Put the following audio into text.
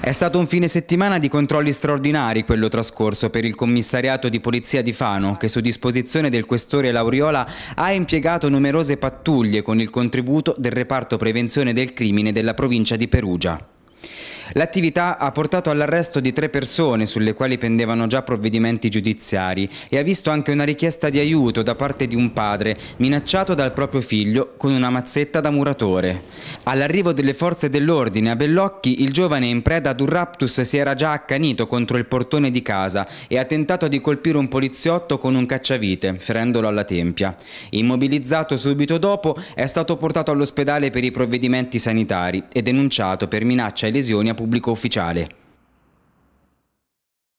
È stato un fine settimana di controlli straordinari quello trascorso per il commissariato di polizia di Fano che su disposizione del questore Lauriola ha impiegato numerose pattuglie con il contributo del reparto prevenzione del crimine della provincia di Perugia. L'attività ha portato all'arresto di tre persone sulle quali pendevano già provvedimenti giudiziari e ha visto anche una richiesta di aiuto da parte di un padre minacciato dal proprio figlio con una mazzetta da muratore. All'arrivo delle forze dell'ordine a Bellocchi il giovane in preda ad un raptus si era già accanito contro il portone di casa e ha tentato di colpire un poliziotto con un cacciavite, ferendolo alla tempia. Immobilizzato subito dopo è stato portato all'ospedale per i provvedimenti sanitari e denunciato per minaccia e lesioni a pubblico ufficiale.